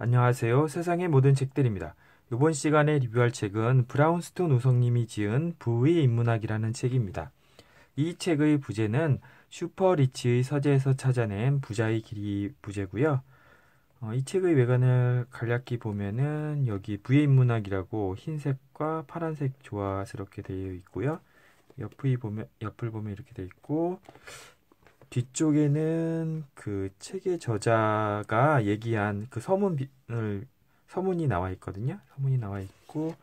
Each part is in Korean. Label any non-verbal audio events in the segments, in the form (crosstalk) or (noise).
안녕하세요. 세상의 모든 책들입니다. 이번 시간에 리뷰할 책은 브라운스톤 우성님이 지은 부의 인문학이라는 책입니다. 이 책의 부제는 슈퍼리치의 서재에서 찾아낸 부자의 길이 부제고요. 어, 이 책의 외관을 간략히 보면은 여기 부의 인문학이라고 흰색과 파란색 조화스럽게 되어 있고요. 옆이 보면 옆을 보면 이렇게 되어 있고 뒤쪽에는 그 책의 저자가 얘기한 그 서문을 서문이 나와 있거든요. 서문이 나와 있고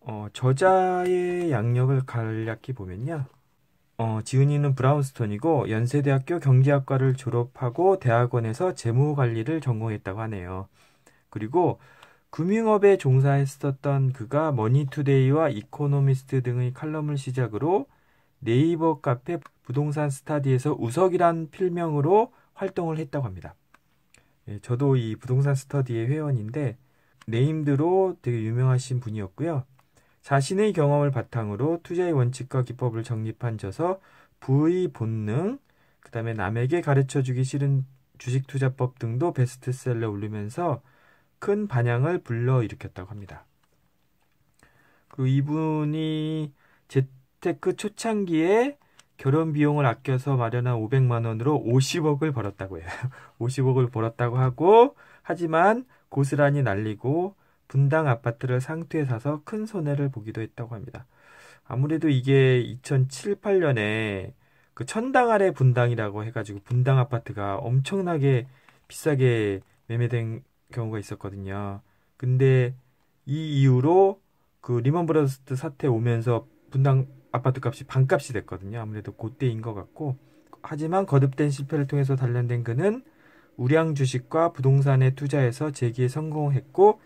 어, 저자의 양력을 간략히 보면요. 어, 지은이는 브라운스톤이고 연세대학교 경제학과를 졸업하고 대학원에서 재무관리를 전공했다고 하네요. 그리고 금융업에 종사했었던 그가 머니투데이와 이코노미스트 등의 칼럼을 시작으로 네이버 카페 부동산 스타디에서 우석이란 필명으로 활동을 했다고 합니다. 예, 저도 이 부동산 스터디의 회원인데 네임드로 되게 유명하신 분이었고요. 자신의 경험을 바탕으로 투자의 원칙과 기법을 정립한 저서 부의 본능, 그 다음에 남에게 가르쳐 주기 싫은 주식 투자법 등도 베스트셀러에 올리면서 큰 반향을 불러일으켰다고 합니다. 그리고 이분이 재테크 초창기에 결혼 비용을 아껴서 마련한 500만 원으로 50억을 벌었다고 해요. 50억을 (laughs) 벌었다고 하고 하지만 고스란히 날리고 분당 아파트를 상투에 사서 큰 손해를 보기도 했다고 합니다. 아무래도 이게 2007, 8년에 그 천당 아래 분당이라고 해가지고 분당 아파트가 엄청나게 비싸게 매매된 경우가 있었거든요. 근데 이 이후로 그 리먼 브라더스 사태 오면서 분당 아파트 값이 반값이 됐거든요. 아무래도 고때인것 같고 하지만 거듭된 실패를 통해서 단련된 그는 우량 주식과 부동산에 투자해서 재기에 성공했고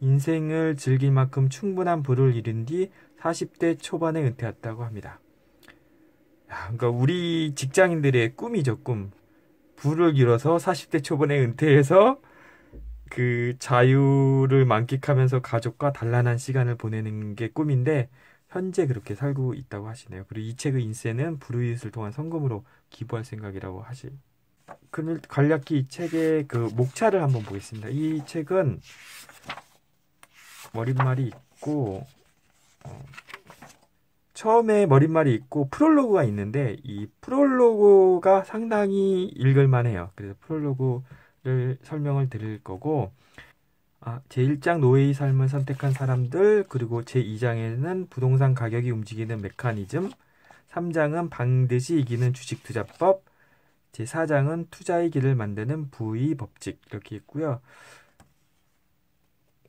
인생을 즐길 만큼 충분한 부를 이룬 뒤 40대 초반에 은퇴했다고 합니다. 그러니까 우리 직장인들의 꿈이죠, 꿈. 부를 이뤄서 40대 초반에 은퇴해서 그 자유를 만끽하면서 가족과 단란한 시간을 보내는 게 꿈인데 현재 그렇게 살고 있다고 하시네요. 그리고 이 책의 인쇄는 브루이웃을 통한 성금으로 기부할 생각이라고 하시. 그늘 간략히 이 책의 그 목차를 한번 보겠습니다. 이 책은 머릿말이 있고 어, 처음에 머릿말이 있고 프롤로그가 있는데 이 프롤로그가 상당히 읽을 만해요. 그래서 프롤로그를 설명을 드릴 거고 아, 제1장 노예의 삶을 선택한 사람들, 그리고 제2장에는 부동산 가격이 움직이는 메커니즘, 3장은 반드시 이기는 주식 투자법, 제4장은 투자의 길을 만드는 부의 법칙 이렇게 있고요.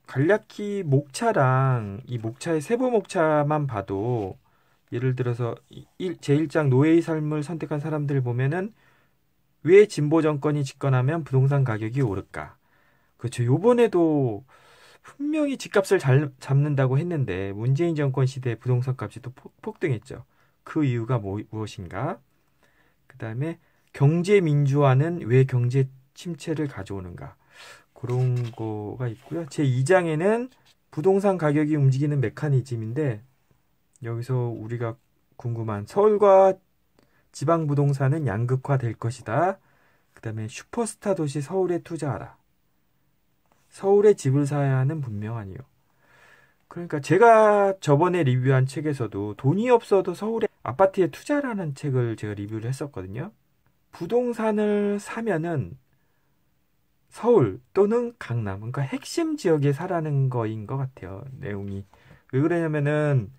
간략히 목차랑 이 목차의 세부 목차만 봐도 예를 들어서 제1장 노예의 삶을 선택한 사람들 보면은 왜 진보 정권이 집권하면 부동산 가격이 오를까? 그렇죠. 요번에도 분명히 집값을 잘 잡는다고 했는데 문재인 정권 시대에 부동산 값이 또 폭등했죠. 그 이유가 뭐, 무엇인가? 그다음에 경제 민주화는 왜 경제 침체를 가져오는가? 그런 거가 있고요. 제 2장에는 부동산 가격이 움직이는 메커니즘인데 여기서 우리가 궁금한 서울과 지방 부동산은 양극화 될 것이다. 그다음에 슈퍼스타 도시 서울에 투자하라. 서울에 집을 사야 하는 분명하니요. 그러니까 제가 저번에 리뷰한 책에서도 돈이 없어도 서울의 아파트에 투자라는 책을 제가 리뷰를 했었거든요. 부동산을 사면은 서울 또는 강남, 그러니까 핵심 지역에 사라는 거인 것 같아요. 내용이. 왜 그러냐면은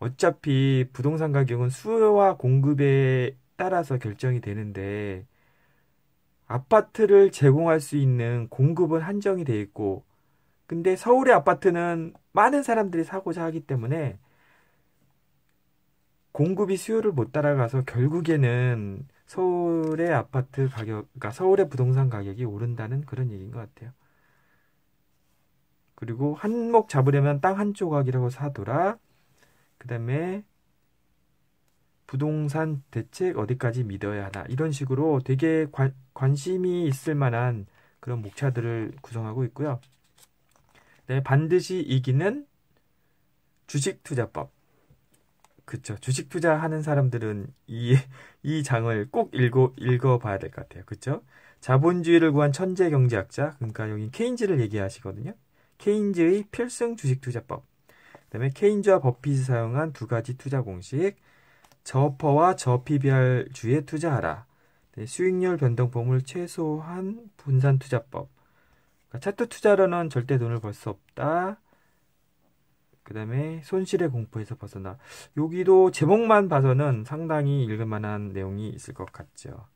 어차피 부동산 가격은 수요와 공급에 따라서 결정이 되는데 아파트를 제공할 수 있는 공급은 한정이 돼 있고 근데 서울의 아파트는 많은 사람들이 사고자 하기 때문에 공급이 수요를 못 따라가서 결국에는 서울의 아파트 가격, 그러니까 서울의 부동산 가격이 오른다는 그런 얘기인 것 같아요. 그리고 한몫 잡으려면 땅 한 조각이라고 사더라그 다음에 부동산 대책 어디까지 믿어야 하나 이런 식으로 되게 관, 관심이 있을 만한 그런 목차들을 구성하고 있고요. 네, 반드시 이기는 주식 투자법. 그쵸. 주식 투자하는 사람들은 이, (laughs) 이 장을 꼭 읽어, 읽어봐야 될 것 같아요. 그쵸? 자본주의를 구한 천재 경제학자. 그러니까 여기 케인즈를 얘기하시거든요. 케인즈의 필승 주식 투자법. 그 다음에 케인즈와 버핏이 사용한 두 가지 투자 공식. 저퍼와 저PBR주에 투자하라. 네, 수익률 변동폭을 최소한 분산 투자법. 그러니까 차트 투자로는 절대 돈을 벌 수 없다. 그 다음에 손실의 공포에서 벗어나. 여기도 제목만 봐서는 상당히 읽을 만한 내용이 있을 것 같죠.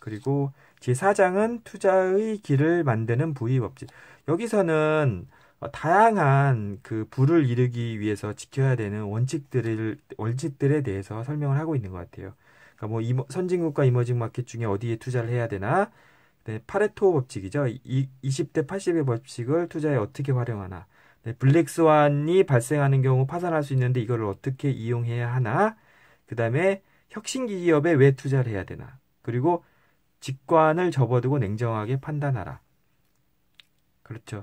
그리고 제4장은 투자의 길을 만드는 부위 법칙. 여기서는 어, 다양한 그 부를 이루기 위해서 지켜야 되는 원칙들을 원칙들에 대해서 설명을 하고 있는 것 같아요. 그러니까 뭐 이머, 선진국과 이머징 마켓 중에 어디에 투자를 해야 되나? 네, 파레토 법칙이죠. 이, 20대 80의 법칙을 투자에 어떻게 활용하나? 네, 블랙스완이 발생하는 경우 파산할 수 있는데 이걸 어떻게 이용해야 하나? 그다음에 혁신기 기업에 왜 투자를 해야 되나? 그리고 직관을 접어두고 냉정하게 판단하라. 그렇죠.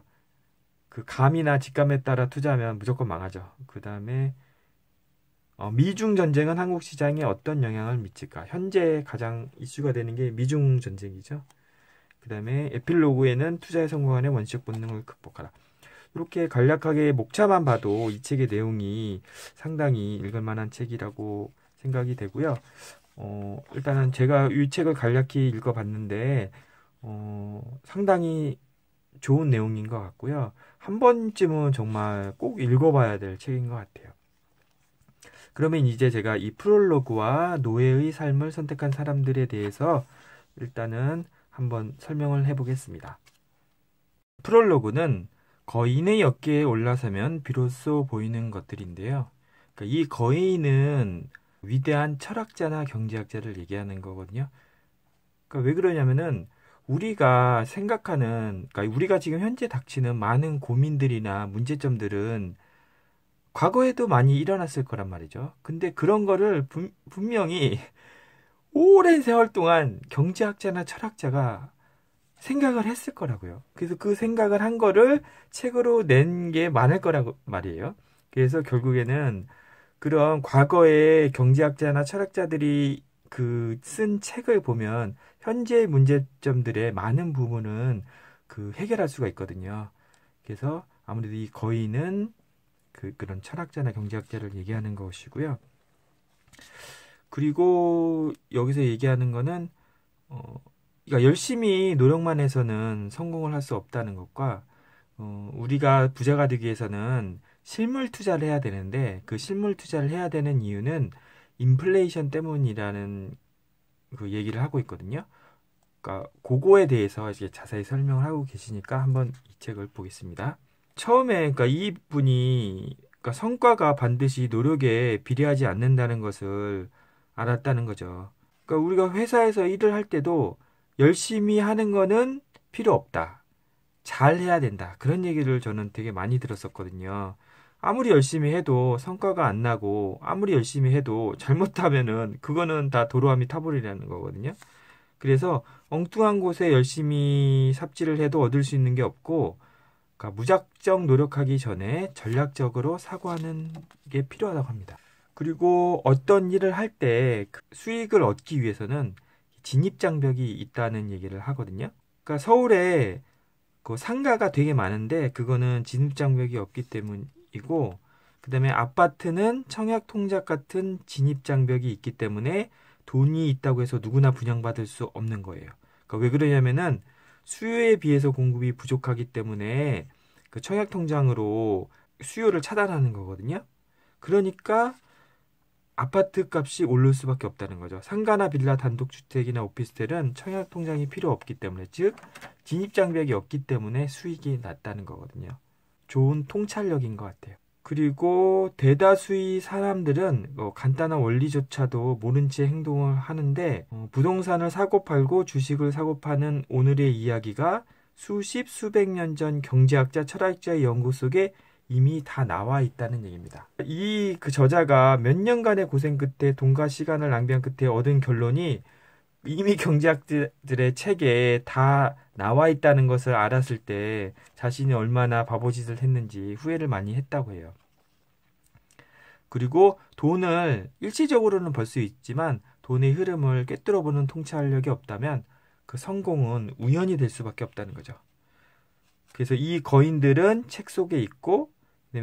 그 감이나 직감에 따라 투자하면 무조건 망하죠. 그 다음에 어, 미중 전쟁은 한국 시장에 어떤 영향을 미칠까? 현재 가장 이슈가 되는 게 미중 전쟁이죠. 그 다음에 에필로그에는 투자에 성공하는 원칙 본능을 극복하라. 이렇게 간략하게 목차만 봐도 이 책의 내용이 상당히 읽을 만한 책이라고 생각이 되고요. 어, 일단은 제가 이 책을 간략히 읽어봤는데 어, 상당히 좋은 내용인 것 같고요. 한 번쯤은 정말 꼭 읽어봐야 될 책인 것 같아요. 그러면 이제 제가 이 프롤로그와 노예의 삶을 선택한 사람들에 대해서 일단은 한번 설명을 해보겠습니다. 프롤로그는 거인의 어깨에 올라서면 비로소 보이는 것들인데요. 그러니까 이 거인은 위대한 철학자나 경제학자를 얘기하는 거거든요. 그러니까 왜 그러냐면은 우리가 생각하는, 그러니까 우리가 지금 현재 닥치는 많은 고민들이나 문제점들은 과거에도 많이 일어났을 거란 말이죠. 근데 그런 거를 분, 분명히 오랜 세월 동안 경제학자나 철학자가 생각을 했을 거라고요. 그래서 그 생각을 한 거를 책으로 낸 게 많을 거라고 말이에요. 그래서 결국에는 그런 과거의 경제학자나 철학자들이 그쓴 책을 보면 현재의 문제점들의 많은 부분은 그 해결할 수가 있거든요. 그래서 아무래도 이 거인은 그 그런 철학자나 경제학자를 얘기하는 것이고요. 그리고 여기서 얘기하는 거는 어 그러니까 열심히 노력만 해서는 성공을 할 수 없다는 것과 어 우리가 부자가 되기 위해서는 실물 투자를 해야 되는데 그 실물 투자를 해야 되는 이유는 인플레이션 때문이라는 그 얘기를 하고 있거든요. 그러니까 그거에 대해서 이제 자세히 설명을 하고 계시니까 한번 이 책을 보겠습니다. 처음에 그러니까 이 분이 그러니까 성과가 반드시 노력에 비례하지 않는다는 것을 알았다는 거죠. 그러니까 우리가 회사에서 일을 할 때도 열심히 하는 거는 필요 없다. 잘 해야 된다. 그런 얘기를 저는 되게 많이 들었었거든요. 아무리 열심히 해도 성과가 안 나고 아무리 열심히 해도 잘못하면은 그거는 다 도로함이 타버리라는 거거든요. 그래서 엉뚱한 곳에 열심히 삽질을 해도 얻을 수 있는 게 없고 그러니까 무작정 노력하기 전에 전략적으로 사고하는 게 필요하다고 합니다. 그리고 어떤 일을 할때 그 수익을 얻기 위해서는 진입 장벽이 있다는 얘기를 하거든요. 그러니까 서울에 그 상가가 되게 많은데 그거는 진입 장벽이 없기 때문 에 이고 그다음에 아파트는 청약 통장 같은 진입 장벽이 있기 때문에 돈이 있다고 해서 누구나 분양받을 수 없는 거예요. 그러니까 왜 그러냐면은 수요에 비해서 공급이 부족하기 때문에 그 청약 통장으로 수요를 차단하는 거거든요. 그러니까 아파트 값이 오를 수밖에 없다는 거죠. 상가나 빌라, 단독주택이나 오피스텔은 청약 통장이 필요 없기 때문에 즉 진입 장벽이 없기 때문에 수익이 낮다는 거거든요. 좋은 통찰력인 것 같아요. 그리고 대다수의 사람들은 어, 간단한 원리조차도 모른 채 행동을 하는데 어, 부동산을 사고 팔고 주식을 사고 파는 오늘의 이야기가 수십 수백 년 전 경제학자 철학자의 연구 속에 이미 다 나와 있다는 얘기입니다. 이 그 저자가 몇 년간의 고생 끝에 돈과 시간을 낭비한 끝에 얻은 결론이 이미 경제학들의 책에 다 나와 있다는 것을 알았을 때 자신이 얼마나 바보짓을 했는지 후회를 많이 했다고 해요. 그리고 돈을 일시적으로는 벌 수 있지만 돈의 흐름을 깨뜨려 보는 통찰력이 없다면 그 성공은 우연이 될 수밖에 없다는 거죠. 그래서 이 거인들은 책 속에 있고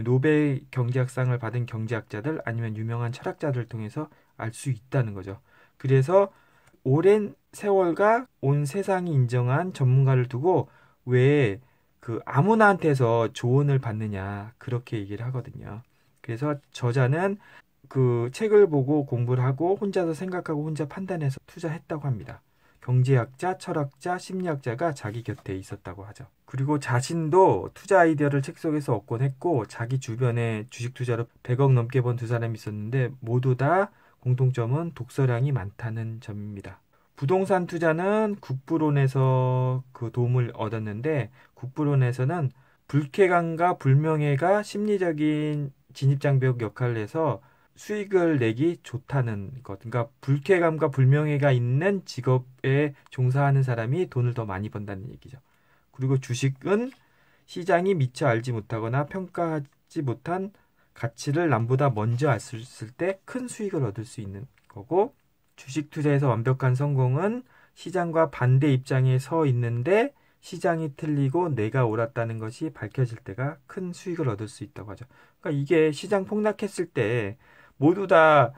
노벨 경제학상을 받은 경제학자들 아니면 유명한 철학자들 을 통해서 알 수 있다는 거죠. 그래서 오랜 세월과 온 세상이 인정한 전문가를 두고 왜 그 아무나한테서 조언을 받느냐 그렇게 얘기를 하거든요. 그래서 저자는 그 책을 보고 공부를 하고 혼자서 생각하고 혼자 판단해서 투자했다고 합니다. 경제학자, 철학자, 심리학자가 자기 곁에 있었다고 하죠. 그리고 자신도 투자 아이디어를 책 속에서 얻곤 했고 자기 주변에 주식 투자로 100억 넘게 번 두 사람이 있었는데 모두 다 공통점은 독서량이 많다는 점입니다. 부동산 투자는 국부론에서 그 도움을 얻었는데 국부론에서는 불쾌감과 불명예가 심리적인 진입장벽 역할을 해서 수익을 내기 좋다는 것. 그러니까 불쾌감과 불명예가 있는 직업에 종사하는 사람이 돈을 더 많이 번다는 얘기죠. 그리고 주식은 시장이 미처 알지 못하거나 평가하지 못한 가치를 남보다 먼저 알수 있을 때 큰 수익을 얻을 수 있는 거고 주식 투자에서 완벽한 성공은 시장과 반대 입장에 서 있는데 시장이 틀리고 내가 옳았다는 것이 밝혀질 때가 큰 수익을 얻을 수 있다고 하죠. 그러니까 이게 시장 폭락했을 때 모두 다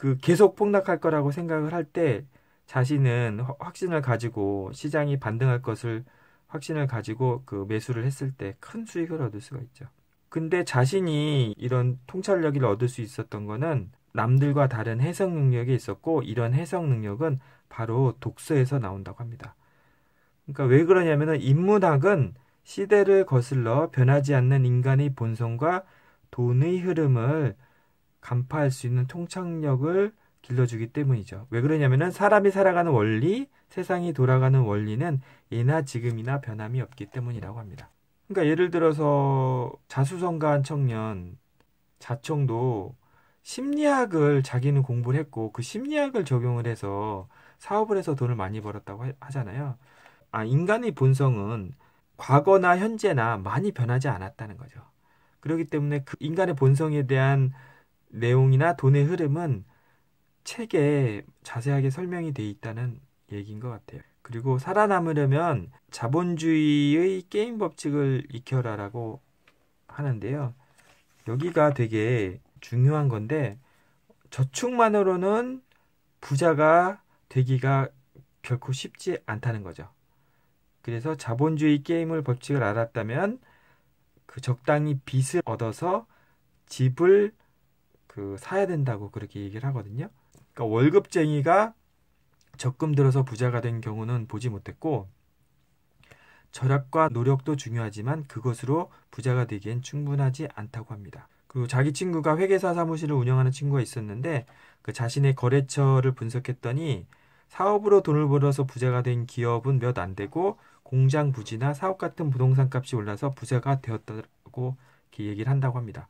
그 계속 폭락할 거라고 생각을 할 때 자신은 확신을 가지고 시장이 반등할 것을 확신을 가지고 그 매수를 했을 때 큰 수익을 얻을 수가 있죠. 근데 자신이 이런 통찰력을 얻을 수 있었던 거는 남들과 다른 해석 능력이 있었고 이런 해석 능력은 바로 독서에서 나온다고 합니다. 그러니까 왜 그러냐면은 인문학은 시대를 거슬러 변하지 않는 인간의 본성과 돈의 흐름을 간파할 수 있는 통찰력을 길러주기 때문이죠. 왜 그러냐면은 사람이 살아가는 원리, 세상이 돌아가는 원리는 예나 지금이나 변함이 없기 때문이라고 합니다. 그러니까 예를 들어서 자수성가한 청년 자청도 심리학을 자기는 공부를 했고 그 심리학을 적용을 해서 사업을 해서 돈을 많이 벌었다고 하잖아요. 아, 인간의 본성은 과거나 현재나 많이 변하지 않았다는 거죠. 그렇기 때문에 그 인간의 본성에 대한 내용이나 돈의 흐름은 책에 자세하게 설명이 돼 있다는 얘기인 것 같아요. 그리고 살아남으려면 자본주의의 게임 법칙을 익혀라라고 하는데요. 여기가 되게 중요한 건데 저축만으로는 부자가 되기가 결코 쉽지 않다는 거죠. 그래서 자본주의 게임을 법칙을 알았다면 그 적당히 빚을 얻어서 집을 그 사야 된다고 그렇게 얘기를 하거든요. 그러니까 월급쟁이가 적금 들어서 부자가 된 경우는 보지 못했고 절약과 노력도 중요하지만 그것으로 부자가 되기엔 충분하지 않다고 합니다. 그리고 자기 친구가 회계사 사무실을 운영하는 친구가 있었는데 그 자신의 거래처를 분석했더니 사업으로 돈을 벌어서 부자가 된 기업은 몇 안 되고 공장 부지나 사업 같은 부동산 값이 올라서 부자가 되었다고 이렇게 얘기를 한다고 합니다.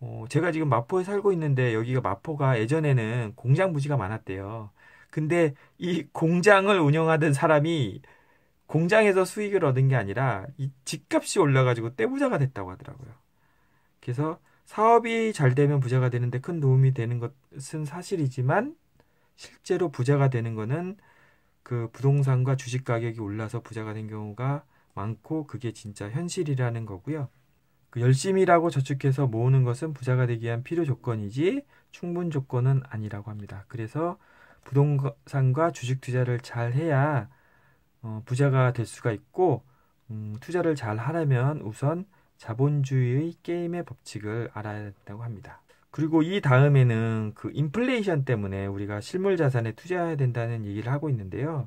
어, 제가 지금 마포에 살고 있는데 여기가 마포가 예전에는 공장 부지가 많았대요. 근데 이 공장을 운영하던 사람이 공장에서 수익을 얻은 게 아니라 이 집값이 올라가지고 떼부자가 됐다고 하더라고요. 그래서 사업이 잘 되면 부자가 되는데 큰 도움이 되는 것은 사실이지만 실제로 부자가 되는 거는 그 부동산과 주식 가격이 올라서 부자가 된 경우가 많고 그게 진짜 현실이라는 거고요. 그 열심히 일하고 저축해서 모으는 것은 부자가 되기 위한 필요 조건이지 충분 조건은 아니라고 합니다. 그래서 부동산과 주식 투자를 잘 해야 어, 부자가 될 수가 있고 음, 투자를 잘 하려면 우선 자본주의의 게임의 법칙을 알아야 된다고 합니다. 그리고 이 다음에는 그 인플레이션 때문에 우리가 실물 자산에 투자해야 된다는 얘기를 하고 있는데요.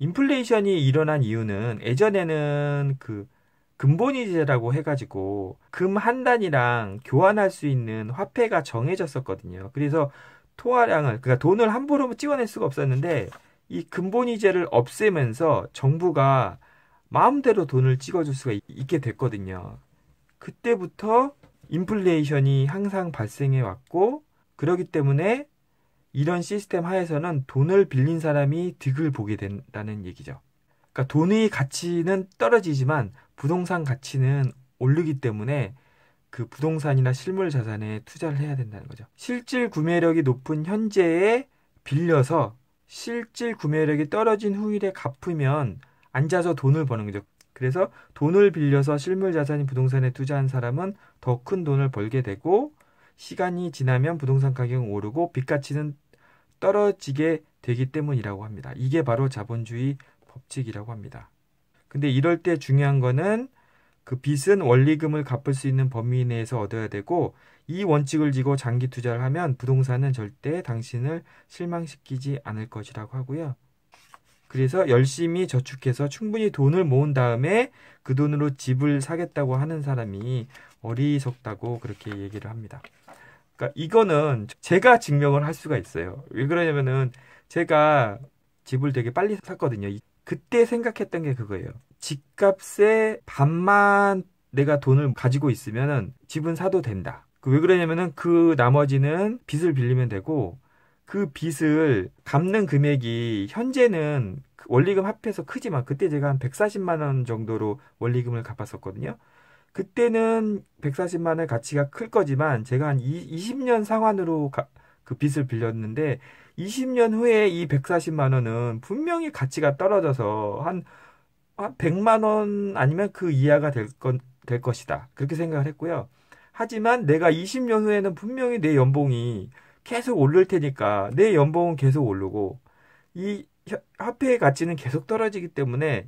인플레이션이 일어난 이유는 예전에는 그 금본위제라고 해가지고 금 한 단이랑 교환할 수 있는 화폐가 정해졌었거든요. 그래서 토화량을 그러니까 돈을 함부로 찍어낼 수가 없었는데 이 근본이제를 없애면서 정부가 마음대로 돈을 찍어줄 수가 있게 됐거든요. 그때부터 인플레이션이 항상 발생해 왔고 그러기 때문에 이런 시스템 하에서는 돈을 빌린 사람이 득을 보게 된다는 얘기죠. 그러니까 돈의 가치는 떨어지지만 부동산 가치는 오르기 때문에 그 부동산이나 실물 자산에 투자를 해야 된다는 거죠. 실질 구매력이 높은 현재에 빌려서 실질 구매력이 떨어진 후일에 갚으면 앉아서 돈을 버는 거죠. 그래서 돈을 빌려서 실물 자산인 부동산에 투자한 사람은 더 큰 돈을 벌게 되고 시간이 지나면 부동산 가격은 오르고 빚 가치는 떨어지게 되기 때문이라고 합니다. 이게 바로 자본주의 법칙이라고 합니다. 근데 이럴 때 중요한 거는 그 빚은 원리금을 갚을 수 있는 범위 내에서 얻어야 되고 이 원칙을 지고 장기 투자를 하면 부동산은 절대 당신을 실망시키지 않을 것이라고 하고요. 그래서 열심히 저축해서 충분히 돈을 모은 다음에 그 돈으로 집을 사겠다고 하는 사람이 어리석다고 그렇게 얘기를 합니다. 그러니까 이거는 제가 증명을 할 수가 있어요. 왜 그러냐면은 제가 집을 되게 빨리 샀거든요. 그때 생각했던 게 그거예요. 집값에 반만 내가 돈을 가지고 있으면 집은 사도 된다. 그왜 그러냐면은 그 나머지는 빚을 빌리면 되고 그 빚을 갚는 금액이 현재는 그 원리금 합해서 크지만 그때 제가 한 140만 원 정도로 원리금을 갚았었거든요. 그때는 140만 원의 가치가 클 거지만 제가 한 20년 상환으로 그 빚을 빌렸는데 20년 후에 이 140만 원은 분명히 가치가 떨어져서 한, 한 100만 원 아니면 그 이하가 될, 건, 될 것이다. 그렇게 생각을 했고요. 하지만 내가 20년 후에는 분명히 내 연봉이 계속 오를 테니까 내 연봉은 계속 오르고 이 화폐의 가치는 계속 떨어지기 때문에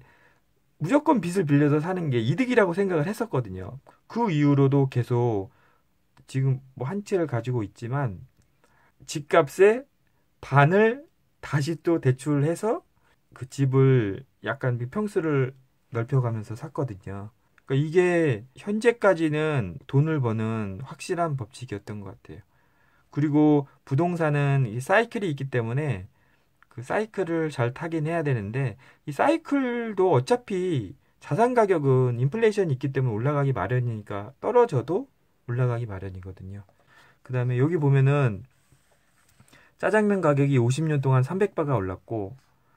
무조건 빚을 빌려서 사는 게 이득이라고 생각을 했었거든요. 그 이후로도 계속 지금 뭐 한채를 가지고 있지만 집값에 반을 다시 또 대출해서 그 집을 약간 평수를 넓혀가면서 샀거든요. 그러니까 이게 현재까지는 돈을 버는 확실한 법칙이었던 것 같아요. 그리고 부동산은 사이클이 있기 때문에 그 사이클을 잘 타긴 해야 되는데 이 사이클도 어차피 자산 가격은 인플레이션이 있기 때문에 올라가기 마련이니까 떨어져도 올라가기 마련이거든요. 그 다음에 여기 보면은 짜장면 가격이 50년 동안 300바가 올랐고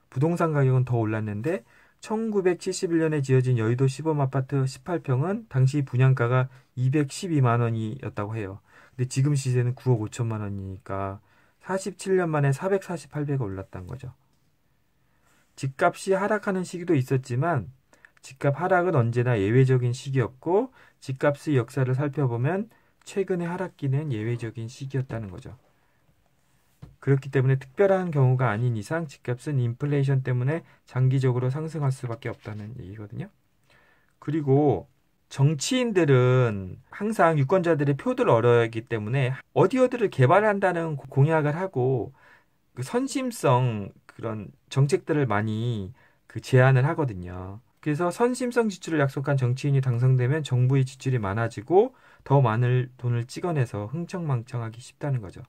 부동산 가격은 더 올랐는데 1971년에 지어진 여의도 시범 아파트 18평은 당시 분양가가 212만 원이었다고 해요. 근데 지금 시세는 9억 5천만 원이니까 47년 만에 448배가 올랐다는 거죠. 집값이 하락하는 시기도 있었지만 집값 하락은 언제나 예외적인 시기였고 집값의 역사를 살펴보면 최근의 하락기는 예외적인 시기였다는 거죠. 그렇기 때문에 특별한 경우가 아닌 이상 집값은 인플레이션 때문에 장기적으로 상승할 수밖에 없다는 얘기거든요. 그리고 정치인들은 항상 유권자들의 표를 얻어야하기 때문에 어디 어디를 개발한다는 공약을 하고 그 선심성 그런 정책들을 많이 그 제안을 하거든요. 그래서 선심성 지출을 약속한 정치인이 당선되면 정부의 지출이 많아지고 더 많은 돈을 찍어내서 흥청망청하기 쉽다는 거죠.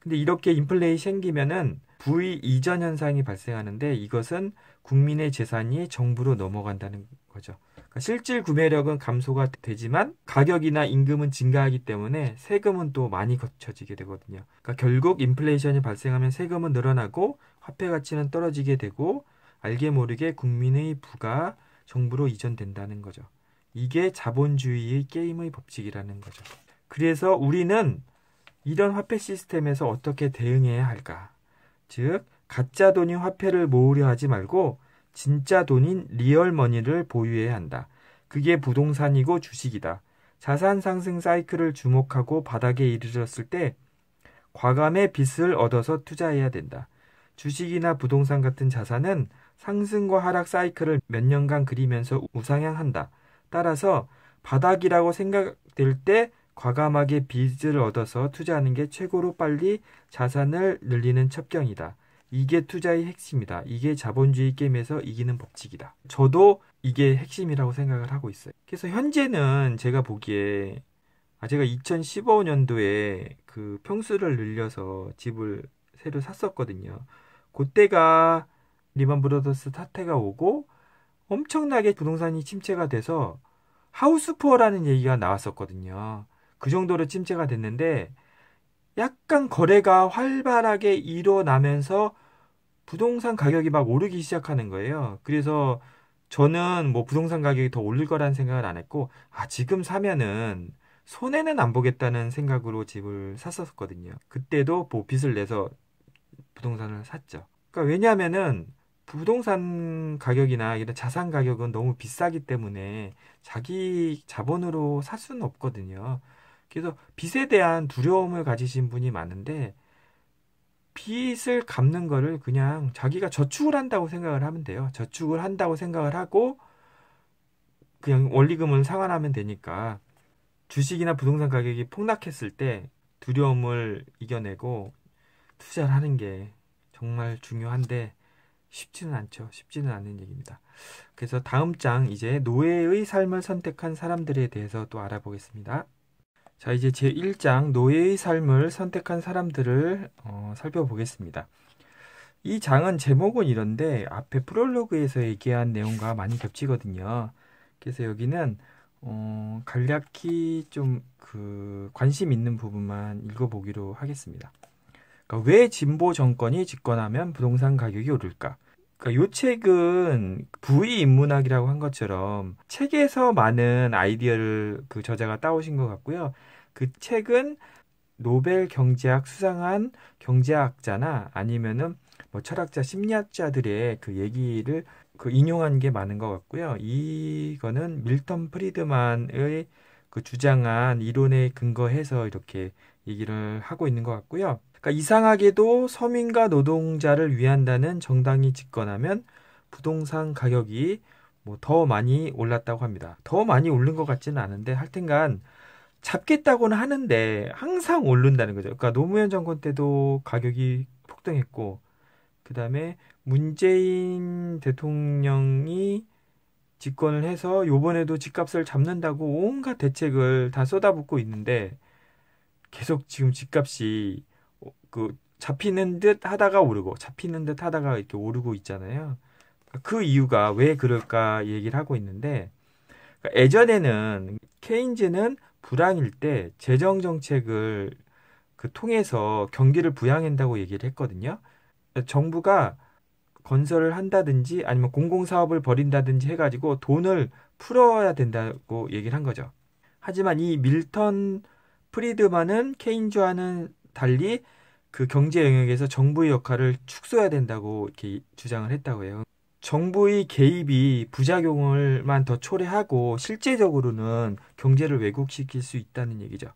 근데 이렇게 인플레이 생기면은 부의 이전 현상이 발생하는데 이것은 국민의 재산이 정부로 넘어간다는 거죠. 그러니까 실질 구매력은 감소가 되지만 가격이나 임금은 증가하기 때문에 세금은 또 많이 거쳐지게 되거든요. 그러니까 결국 인플레이션이 발생하면 세금은 늘어나고 화폐 가치는 떨어지게 되고 알게 모르게 국민의 부가 정부로 이전된다는 거죠. 이게 자본주의의 게임의 법칙이라는 거죠. 그래서 우리는 이런 화폐 시스템에서 어떻게 대응해야 할까? 즉, 가짜 돈인 화폐를 모으려 하지 말고 진짜 돈인 리얼 머니를 보유해야 한다. 그게 부동산이고 주식이다. 자산 상승 사이클을 주목하고 바닥에 이르렀을 때 과감의 빚을 얻어서 투자해야 된다. 주식이나 부동산 같은 자산은 상승과 하락 사이클을 몇 년간 그리면서 우상향한다. 따라서 바닥이라고 생각될 때 과감하게 빚을 얻어서 투자하는 게 최고로 빨리 자산을 늘리는 첩경이다. 이게 투자의 핵심이다. 이게 자본주의 게임에서 이기는 법칙이다. 저도 이게 핵심이라고 생각을 하고 있어요. 그래서 현재는 제가 보기에 아 제가 2015년도에 그 평수를 늘려서 집을 새로 샀었거든요. 그때가 리만 브라더스 사태가 오고 엄청나게 부동산이 침체가 돼서 하우스푸어라는 얘기가 나왔었거든요. 그 정도로 침체가 됐는데 약간 거래가 활발하게 일어나면서 부동산 가격이 막 오르기 시작하는 거예요. 그래서 저는 뭐 부동산 가격이 더 오를 거라는 생각을 안 했고 아 지금 사면은 손해는 안 보겠다는 생각으로 집을 샀었거든요. 그때도 뭐 빚을 내서 부동산을 샀죠. 그러니까 왜냐하면은 부동산 가격이나 이런 자산 가격은 너무 비싸기 때문에 자기 자본으로 살 수는 없거든요. 그래서 빚에 대한 두려움을 가지신 분이 많은데 빚을 갚는 거를 그냥 자기가 저축을 한다고 생각을 하면 돼요. 저축을 한다고 생각을 하고 그냥 원리금을 상환하면 되니까 주식이나 부동산 가격이 폭락했을 때 두려움을 이겨내고 투자를 하는 게 정말 중요한데 쉽지는 않죠. 쉽지는 않은 얘기입니다. 그래서 다음 장 이제 노예의 삶을 선택한 사람들에 대해서 또 알아보겠습니다. 자, 이제 제1장 노예의 삶을 선택한 사람들을 어, 살펴보겠습니다. 이 장은 제목은 이런데 앞에 프롤로그에서 얘기한 내용과 많이 겹치거든요. 그래서 여기는 어, 간략히 좀 그 관심 있는 부분만 읽어보기로 하겠습니다. 그러니까 왜 진보 정권이 집권하면 부동산 가격이 오를까? 까요 그러니까 책은 부의 인문학이라고 한 것처럼 책에서 많은 아이디어를 그 저자가 따오신 것 같고요. 그 책은 노벨 경제학 수상한 경제학자나 아니면은 뭐 철학자, 심리학자들의 그 얘기를 그 인용한 게 많은 것 같고요. 이거는 밀턴 프리드만의 그 주장한 이론에 근거해서 이렇게 얘기를 하고 있는 것 같고요. 그러니까 이상하게도 서민과 노동자를 위한다는 정당이 집권하면 부동산 가격이 뭐 더 많이 올랐다고 합니다. 더 많이 오른 것 같지는 않은데 할여튼간 잡겠다고는 하는데 항상 오른다는 거죠. 그러니까 노무현 정권 때도 가격이 폭등했고 그다음에 문재인 대통령이 집권을 해서 요번에도 집값을 잡는다고 온갖 대책을 다 쏟아붓고 있는데 계속 지금 집값이 그 잡히는 듯 하다가 오르고 잡히는 듯 하다가 이렇게 오르고 있잖아요. 그러니까 그 이유가 왜 그럴까 얘기를 하고 있는데 그니까 예전에는 케인즈는 불황일 때 재정 정책을 그 통해서 경기를 부양한다고 얘기를 했거든요. 정부가 건설을 한다든지 아니면 공공사업을 벌인다든지 해가지고 돈을 풀어야 된다고 얘기를 한 거죠. 하지만 이 밀턴 프리드만은 케인즈와는 달리 그 경제 영역에서 정부의 역할을 축소해야 된다고 이렇게 주장을 했다고 해요. 정부의 개입이 부작용을만 더 초래하고 실제적으로는 경제를 왜곡시킬 수 있다는 얘기죠.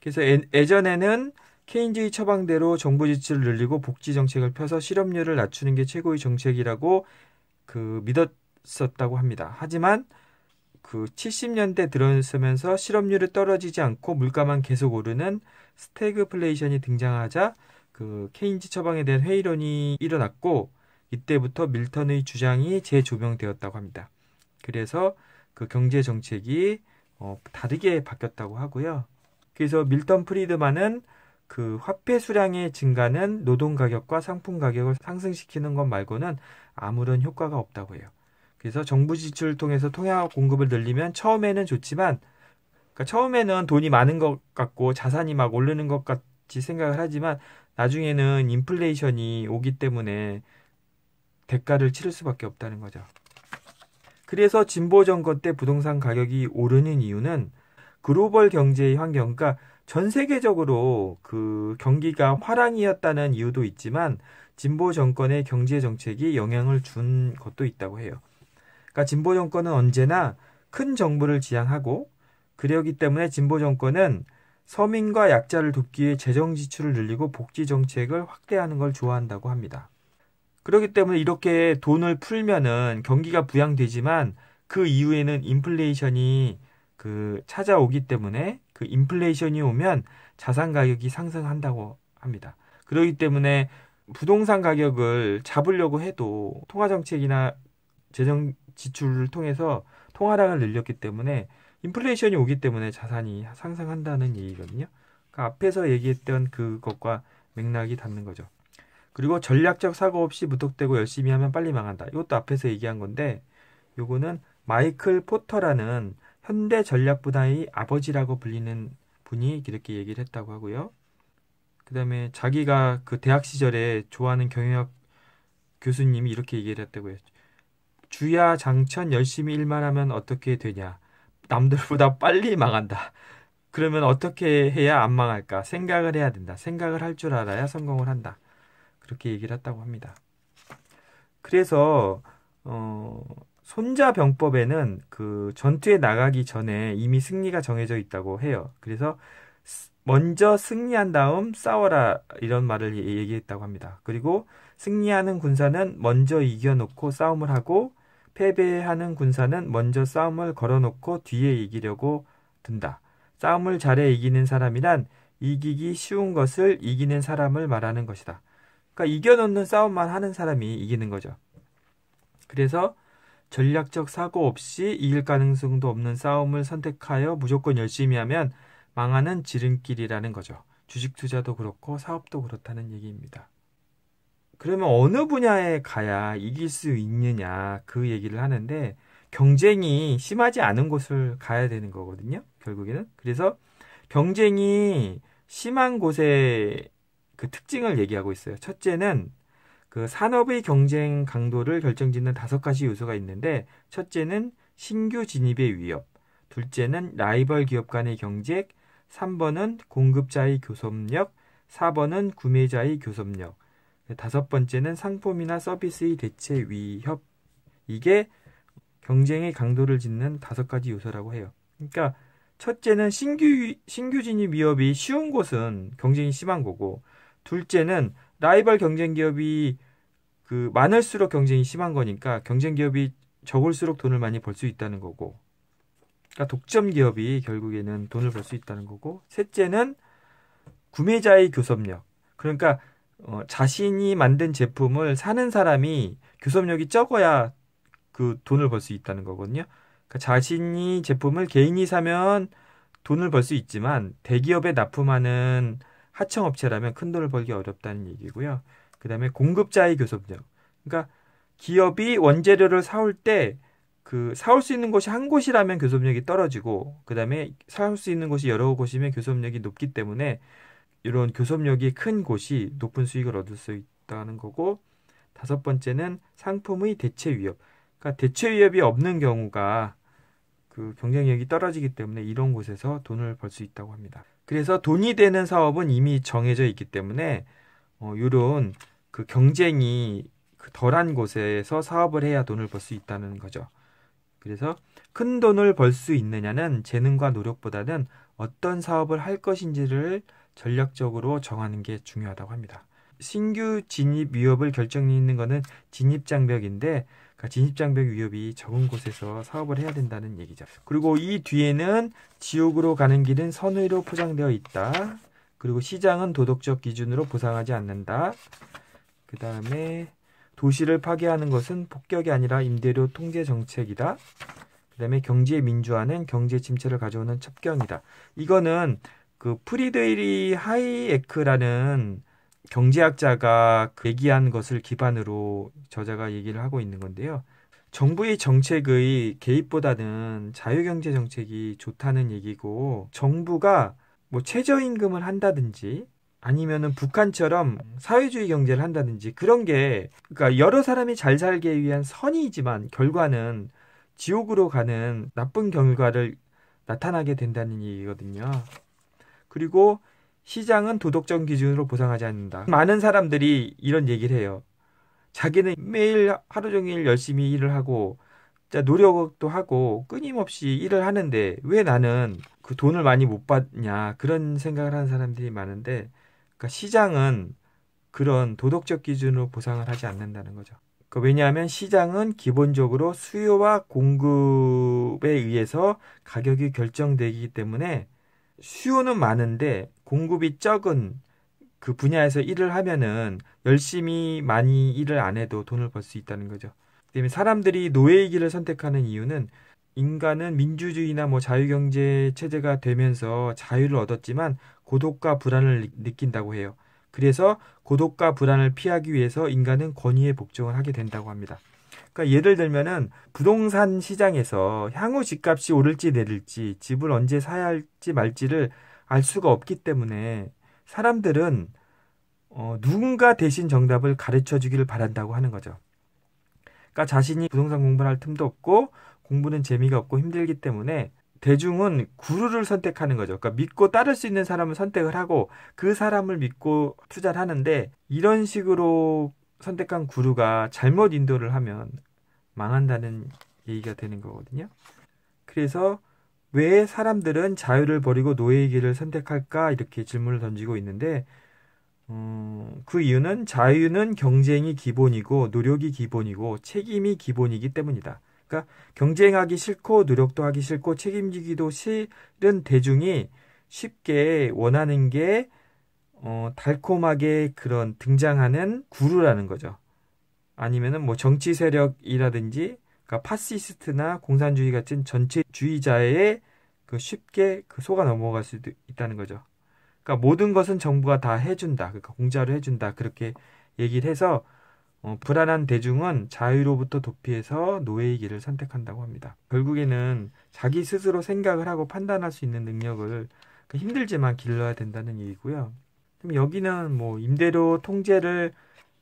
그래서 예, 전에는 케인즈의 처방대로 정부 지출을 늘리고 복지 정책을 펴서 실업률을 낮추는 게 최고의 정책이라고 그 믿었었다고 합니다. 하지만 그 70년대 들어서면서 실업률이 떨어지지 않고 물가만 계속 오르는 스태그플레이션이 등장하자 그 케인즈 처방에 대한 회의론이 일어났고 이때부터 밀턴의 주장이 재조명되었다고 합니다. 그래서 그 경제 정책이 어, 다르게 바뀌었다고 하고요. 그래서 밀턴 프리드만은 그 화폐 수량의 증가는 노동 가격과 상품 가격을 상승시키는 것 말고는 아무런 효과가 없다고 해요. 그래서 정부 지출을 통해서 통약 공급을 늘리면 처음에는 좋지만 그러니까 처음에는 돈이 많은 것 같고 자산이 막 오르는 것 같이 생각을 하지만 나중에는 인플레이션이 오기 때문에 대가를 치를 수밖에 없다는 거죠. 그래서 진보 정권 때 부동산 가격이 오르는 이유는 글로벌 경제의 환경, 그러니까 전 세계적으로 그 경기가 화랑이었다는 이유도 있지만 진보 정권의 경제 정책이 영향을 준 것도 있다고 해요. 그러니까 진보 정권은 언제나 큰 정부를 지향하고 그러기 때문에 진보 정권은 서민과 약자를 돕기 위해 재정 지출을 늘리고 복지 정책을 확대하는 걸 좋아한다고 합니다. 그렇기 때문에 이렇게 돈을 풀면은 경기가 부양되지만 그 이후에는 인플레이션이 그 찾아오기 때문에 그 인플레이션이 오면 자산 가격이 상승한다고 합니다. 그러기 때문에 부동산 가격을 잡으려고 해도 통화 정책이나 재정 지출을 통해서 통화량을 늘렸기 때문에 인플레이션이 오기 때문에 자산이 상승한다는 얘기거든요. 그 앞에서 얘기했던 그것과 맥락이 닿는 거죠. 그리고 전략적 사고 없이 무턱대고 열심히 하면 빨리 망한다. 이것도 앞에서 얘기한 건데 요거는 마이클 포터라는 현대 전략 부야의 아버지라고 불리는 분이 이렇게 얘기를 했다고 하고요. 그다음에 자기가 그 대학 시절에 좋아하는 경영학 교수님이 이렇게 얘기를 했다고 해요. 주야 장천 열심히 일만 하면 어떻게 되냐? 남들보다 빨리 망한다. 그러면 어떻게 해야 안 망할까? 생각을 해야 된다. 생각을 할 줄 알아야 성공을 한다. 그렇게 얘기를 했다고 합니다. 그래서 어, 손자병법에는 그 전투에 나가기 전에 이미 승리가 정해져 있다고 해요. 그래서 먼저 승리한 다음 싸워라 이런 말을 얘기했다고 합니다. 그리고 승리하는 군사는 먼저 이겨놓고 싸움을 하고 패배하는 군사는 먼저 싸움을 걸어놓고 뒤에 이기려고 든다. 싸움을 잘해 이기는 사람이란 이기기 쉬운 것을 이기는 사람을 말하는 것이다. 그러니까 이겨놓는 싸움만 하는 사람이 이기는 거죠. 그래서 전략적 사고 없이 이길 가능성도 없는 싸움을 선택하여 무조건 열심히 하면 망하는 지름길이라는 거죠. 주식 투자도 그렇고 사업도 그렇다는 얘기입니다. 그러면 어느 분야에 가야 이길 수 있느냐 그 얘기를 하는데 경쟁이 심하지 않은 곳을 가야 되는 거거든요. 결국에는. 그래서 경쟁이 심한 곳에 그 특징을 얘기하고 있어요. 첫째는 그 산업의 경쟁 강도를 결정짓는 다섯 가지 요소가 있는데 첫째는 신규 진입의 위협, 둘째는 라이벌 기업 간의 경쟁, 3번은 공급자의 교섭력, 4번은 구매자의 교섭력, 다섯 번째는 상품이나 서비스의 대체 위협. 이게 경쟁의 강도를 짓는 다섯 가지 요소라고 해요. 그러니까 첫째는 신규 신규 진입 위협이 쉬운 곳은 경쟁이 심한 거고 둘째는 라이벌 경쟁 기업이 그 많을수록 경쟁이 심한 거니까 경쟁 기업이 적을수록 돈을 많이 벌 수 있다는 거고. 그러니까 독점 기업이 결국에는 돈을 벌 수 있다는 거고. 셋째는 구매자의 교섭력. 그러니까 어, 자신이 만든 제품을 사는 사람이 교섭력이 적어야 그 돈을 벌 수 있다는 거거든요. 그러니까 자신이 제품을 개인이 사면 돈을 벌 수 있지만 대기업에 납품하는 하청업체라면 큰 돈을 벌기 어렵다는 얘기고요. 그다음에 공급자의 교섭력. 그러니까 기업이 원재료를 사올 때 그 사올 수 있는 곳이 한 곳이라면 교섭력이 떨어지고 그다음에 사올 수 있는 곳이 여러 곳이면 교섭력이 높기 때문에 이런 교섭력이 큰 곳이 높은 수익을 얻을 수 있다는 거고 다섯 번째는 상품의 대체 위협. 그러니까 대체 위협이 없는 경우가 그 경쟁력이 떨어지기 때문에 이런 곳에서 돈을 벌 수 있다고 합니다. 그래서 돈이 되는 사업은 이미 정해져 있기 때문에 어, 이런 그 경쟁이 그 덜한 곳에서 사업을 해야 돈을 벌 수 있다는 거죠. 그래서 큰 돈을 벌 수 있느냐는 재능과 노력보다는 어떤 사업을 할 것인지를 전략적으로 정하는 게 중요하다고 합니다. 신규 진입 위협을 결정짓는 것은 진입 장벽인데 그러니까 진입장벽 위협이 적은 곳에서 사업을 해야 된다는 얘기죠. 그리고 이 뒤에는 지옥으로 가는 길은 선의로 포장되어 있다. 그리고 시장은 도덕적 기준으로 보상하지 않는다. 그 다음에 도시를 파괴하는 것은 폭격이 아니라 임대료 통제 정책이다. 그 다음에 경제 민주화는 경제 침체를 가져오는 첩경이다. 이거는 그 프리데이리 하이에크라는 경제학자가 얘기한 것을 기반으로 저자가 얘기를 하고 있는 건데요. 정부의 정책의 개입보다는 자유경제 정책이 좋다는 얘기고 정부가 뭐 최저임금을 한다든지 아니면은 북한처럼 사회주의 경제를 한다든지 그런 게 그러니까 여러 사람이 잘 살기 위한 선이지만 결과는 지옥으로 가는 나쁜 결과를 나타나게 된다는 얘기거든요. 그리고 시장은 도덕적 기준으로 보상하지 않는다. 많은 사람들이 이런 얘기를 해요. 자기는 매일 하루 종일 열심히 일을 하고 노력도 하고 끊임없이 일을 하는데 왜 나는 그 돈을 많이 못 받냐 그런 생각을 하는 사람들이 많은데 그러니까 시장은 그런 도덕적 기준으로 보상을 하지 않는다는 거죠. 그 왜냐하면 시장은 기본적으로 수요와 공급에 의해서 가격이 결정되기 때문에 수요는 많은데 공급이 적은 그 분야에서 일을 하면은 열심히 많이 일을 안 해도 돈을 벌 수 있다는 거죠. 그다음에 사람들이 노예의 길을 선택하는 이유는 인간은 민주주의나 뭐 자유경제 체제가 되면서 자유를 얻었지만 고독과 불안을 느낀다고 해요. 그래서 고독과 불안을 피하기 위해서 인간은 권위에 복종을 하게 된다고 합니다. 그러니까 예를 들면은 부동산 시장에서 향후 집값이 오를지 내릴지 집을 언제 사야 할지 말지를 알 수가 없기 때문에 사람들은 어, 누군가 대신 정답을 가르쳐 주기를 바란다고 하는 거죠. 그러니까 자신이 부동산 공부를 할 틈도 없고 공부는 재미가 없고 힘들기 때문에 대중은 구루를 선택하는 거죠. 그러니까 믿고 따를 수 있는 사람을 선택을 하고 그 사람을 믿고 투자를 하는데 이런 식으로 선택한 구루가 잘못 인도를 하면 망한다는 얘기가 되는 거거든요. 그래서 왜 사람들은 자유를 버리고 노예의 길을 선택할까? 이렇게 질문을 던지고 있는데, 음, 그 이유는 자유는 경쟁이 기본이고, 노력이 기본이고, 책임이 기본이기 때문이다. 그러니까 경쟁하기 싫고, 노력도 하기 싫고, 책임지기도 싫은 대중이 쉽게 원하는 게, 어, 달콤하게 그런 등장하는 구루라는 거죠. 아니면은 뭐 정치 세력이라든지 그러니까 파시스트나 공산주의 같은 전체주의자에 그 쉽게 그 속아 넘어갈 수도 있다는 거죠. 그러니까 모든 것은 정부가 다 해준다. 그러니까 공짜로 해준다. 그렇게 얘기를 해서 어, 불안한 대중은 자유로부터 도피해서 노예의 길을 선택한다고 합니다. 결국에는 자기 스스로 생각을 하고 판단할 수 있는 능력을 그러니까 힘들지만 길러야 된다는 얘기고요. 그럼 여기는 뭐 임대료 통제를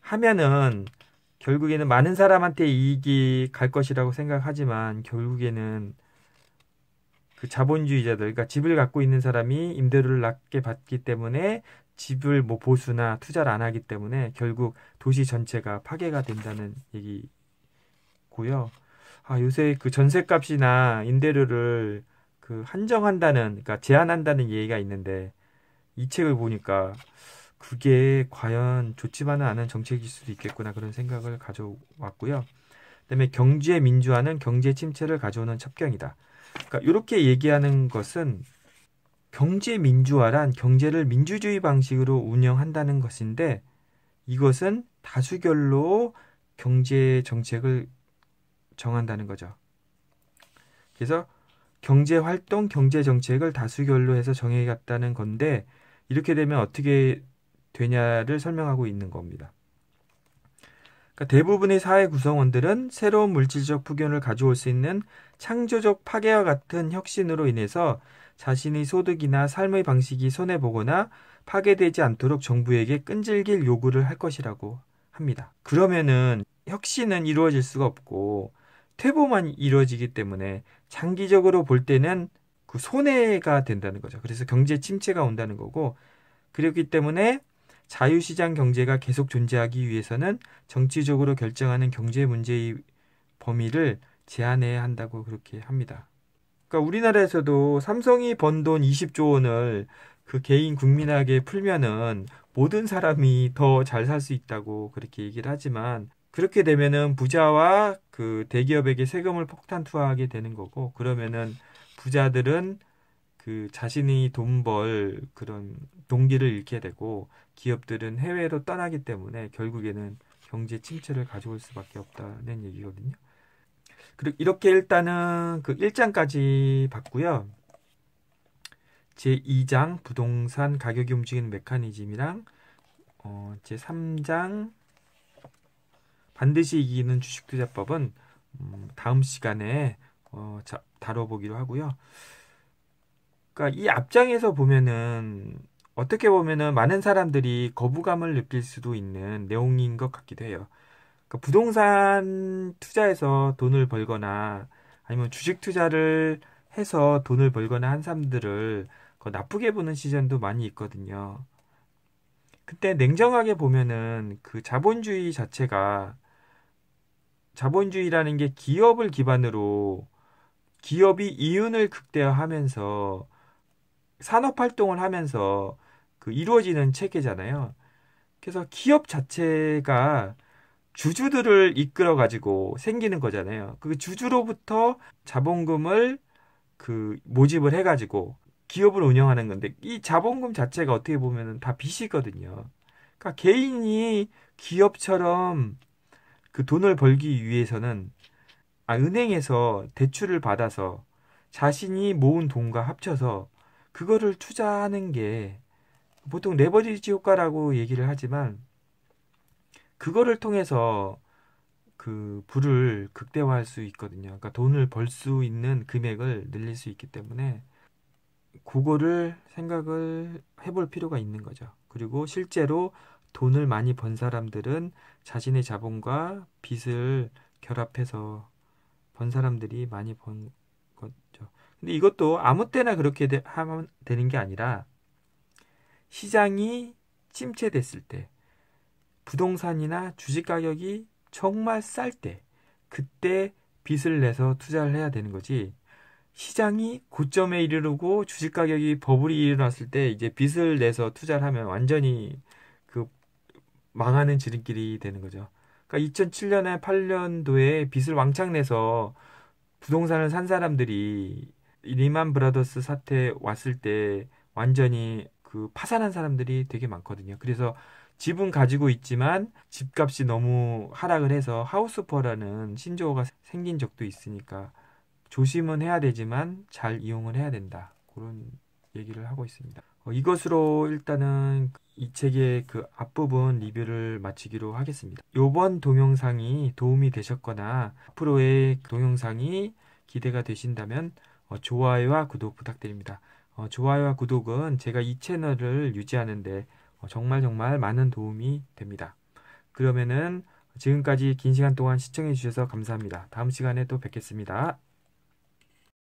하면은 결국에는 많은 사람한테 이익이 갈 것이라고 생각하지만 결국에는 그 자본주의자들, 그러니까 집을 갖고 있는 사람이 임대료를 낮게 받기 때문에 집을 뭐 보수나 투자를 안 하기 때문에 결국 도시 전체가 파괴가 된다는 얘기고요. 아, 요새 그 전세값이나 임대료를 그 한정한다는, 그러니까 제한한다는 얘기가 있는데 이 책을 보니까 그게 과연 좋지만은 않은 정책일 수도 있겠구나 그런 생각을 가져왔고요. 그다음에 경제 민주화는 경제 침체를 가져오는 첩경이다. 그러니까 이렇게 얘기하는 것은 경제 민주화란 경제를 민주주의 방식으로 운영한다는 것인데 이것은 다수결로 경제 정책을 정한다는 거죠. 그래서 경제 활동, 경제 정책을 다수결로 해서 정해갔다는 건데 이렇게 되면 어떻게 되냐를 설명하고 있는 겁니다. 그러니까 대부분의 사회 구성원들은 새로운 물질적 폭견을 가져올 수 있는 창조적 파괴와 같은 혁신으로 인해서 자신의 소득이나 삶의 방식이 손해보거나 파괴되지 않도록 정부에게 끈질길 요구를 할 것이라고 합니다. 그러면은 혁신은 이루어질 수가 없고 퇴보만 이루어지기 때문에 장기적으로 볼 때는 그 손해가 된다는 거죠. 그래서 경제 침체가 온다는 거고 그렇기 때문에 자유시장 경제가 계속 존재하기 위해서는 정치적으로 결정하는 경제 문제의 범위를 제한해야 한다고 그렇게 합니다. 그러니까 우리나라에서도 삼성이 번 돈 20조 원을 그 개인 국민에게 풀면은 모든 사람이 더 잘 살 수 있다고 그렇게 얘기를 하지만 그렇게 되면은 부자와 그 대기업에게 세금을 폭탄 투하하게 되는 거고 그러면은 부자들은 그 자신이 돈 벌 그런 동기를 잃게 되고 기업들은 해외로 떠나기 때문에 결국에는 경제 침체를 가져올 수밖에 없다는 얘기거든요. 그리고 이렇게 일단은 그 1장까지 봤고요. 제2장 부동산 가격이 움직이는 메커니즘이랑 어, 제3장 반드시 이기는 주식투자법은 음, 다음 시간에 어, 자, 다뤄보기로 하고요. 그러니까 이 앞장에서 보면은 어떻게 보면은 많은 사람들이 거부감을 느낄 수도 있는 내용인 것 같기도 해요. 그러니까 부동산 투자에서 돈을 벌거나 아니면 주식 투자를 해서 돈을 벌거나 한 사람들을 그 나쁘게 보는 시선도 많이 있거든요. 그때 냉정하게 보면은 그 자본주의 자체가 자본주의라는 게 기업을 기반으로 기업이 이윤을 극대화하면서 산업 활동을 하면서 그 이루어지는 체계잖아요. 그래서 기업 자체가 주주들을 이끌어 가지고 생기는 거잖아요. 그 주주로부터 자본금을 그 모집을 해 가지고 기업을 운영하는 건데 이 자본금 자체가 어떻게 보면 다 빚이거든요. 그러니까 개인이 기업처럼 그 돈을 벌기 위해서는 아, 은행에서 대출을 받아서 자신이 모은 돈과 합쳐서 그거를 투자하는 게 보통 레버리지 효과라고 얘기를 하지만 그거를 통해서 그 부를 극대화할 수 있거든요. 그러니까 돈을 벌 수 있는 금액을 늘릴 수 있기 때문에 그거를 생각을 해볼 필요가 있는 거죠. 그리고 실제로 돈을 많이 번 사람들은 자신의 자본과 빚을 결합해서 번 사람들이 많이 번 거죠. 근데 이것도 아무 때나 그렇게 하면 되는 게 아니라 시장이 침체됐을 때, 부동산이나 주식 가격이 정말 쌀 때, 그때 빚을 내서 투자를 해야 되는 거지. 시장이 고점에 이르고 르 주식 가격이 버블이 일어났을 때 이제 빚을 내서 투자를 하면 완전히 그 망하는 지름길이 되는 거죠. 그러니까 2007년에 8년도에 빚을 왕창 내서 부동산을 산 사람들이 리만 브라더스 사태 왔을 때 완전히 그 파산한 사람들이 되게 많거든요. 그래서 집은 가지고 있지만 집값이 너무 하락을 해서 하우스퍼라는 신조어가 생긴 적도 있으니까 조심은 해야 되지만 잘 이용을 해야 된다. 그런 얘기를 하고 있습니다. 어, 이것으로 일단은 이 책의 그 앞부분 리뷰를 마치기로 하겠습니다. 요번 동영상이 도움이 되셨거나 앞으로의 동영상이 기대가 되신다면 어, 좋아요와 구독 부탁드립니다. 어, 좋아요와 구독은 제가 이 채널을 유지하는데 어, 정말 정말 많은 도움이 됩니다. 그러면은 지금까지 긴 시간 동안 시청해 주셔서 감사합니다. 다음 시간에 또 뵙겠습니다.